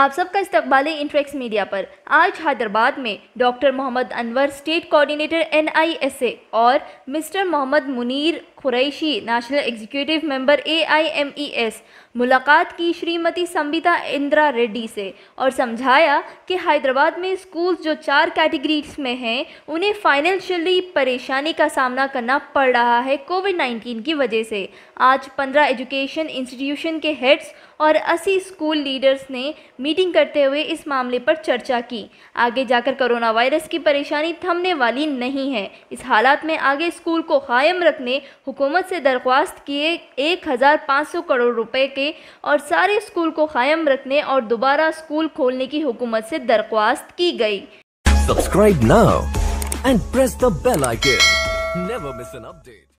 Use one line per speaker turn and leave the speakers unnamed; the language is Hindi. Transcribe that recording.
आप सबका इस्तकबाल है इंट्रेक्स मीडिया पर आज हैदराबाद में doctor Mohammad Anwar state coordinator NISA और mister Mohammad Munir Qureshi national executive member AIMES e मुलाकात की श्रीमती संबिता इंदिरा रेड्डी से और समझाया कि हैदराबाद में स्कूल्स जो चार कैटेगरीज में हैं उन्हें फाइनेंशियली परेशानी का सामना करना पड़ रहा है कोविड नाइन्टीन की वजह से आज पंद्रह एजुकेशन इंस्टीट्यूशन के हेड्स और अस्सी स्कूल लीडर्स ने मीटिंग करते हुए इस मामले पर चर्चा की आगे जाकर कोरोना वायरस की परेशानी थमने वाली नहीं है इस हालात में आगे स्कूल को कायम रखने हुकूमत से दरख्वास्त किए एक हज़ार पाँच सौ करोड़ रुपए के और सारे स्कूल को कायम रखने और दोबारा स्कूल खोलने की हुकूमत से दरख्वास्त की गई subscribe now and press the bell icon never miss an update